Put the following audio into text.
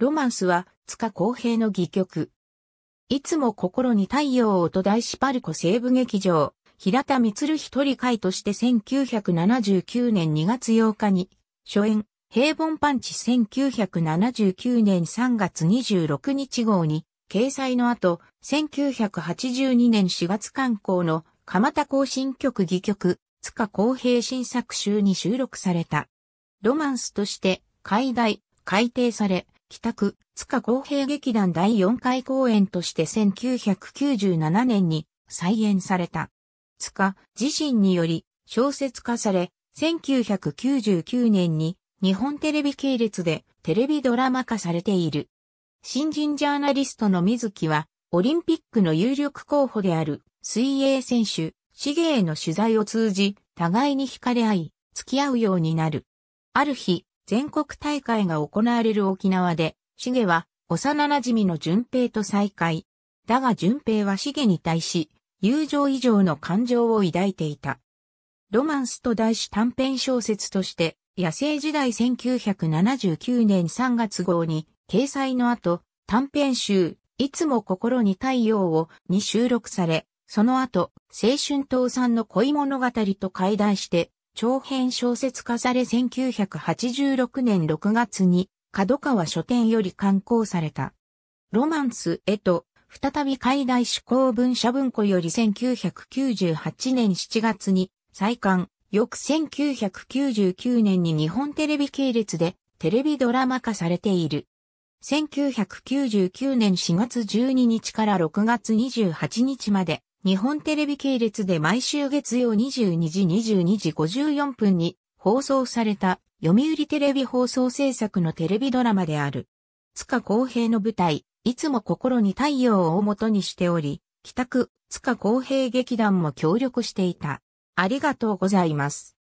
ロマンスは塚公平の戯曲。いつも心に太陽をと題しパルコ西部劇場、平田光一人会として1979年2月8日に、初演、平凡パンチ1979年3月26日号に、掲載の後、1982年4月刊行の蒲田行新曲戯曲、塚公平新作集に収録された。ロマンスとして、解題、改訂され、北区、塚公平劇団第4回公演として1997年に再演された。塚自身により小説化され、1999年に日本テレビ系列でテレビドラマ化されている。新人ジャーナリストの水木は、オリンピックの有力候補である水泳選手、シゲへの取材を通じ、互いに惹かれ合い、付き合うようになる。ある日、全国大会が行われる沖縄で、シゲは幼馴染の淳平と再会。だが淳平はシゲに対し、友情以上の感情を抱いていた。ロマンスと題し短編小説として、野生時代1979年3月号に掲載の後、短編集、いつも心に太陽をに収録され、その後、青春党産の恋物語と解題して、長編小説化され1986年6月に角川書店より刊行された。ロマンスへと、再び海外志向文社文庫より1998年7月に再刊、翌1999年に日本テレビ系列でテレビドラマ化されている。1999年4月12日から6月28日まで日本テレビ系列で毎週月曜22時22時54分に放送された読売テレビ放送制作のテレビドラマである。塚公平の舞台、いつも心に太陽を元にしており、帰宅、塚公平劇団も協力していた。ありがとうございます。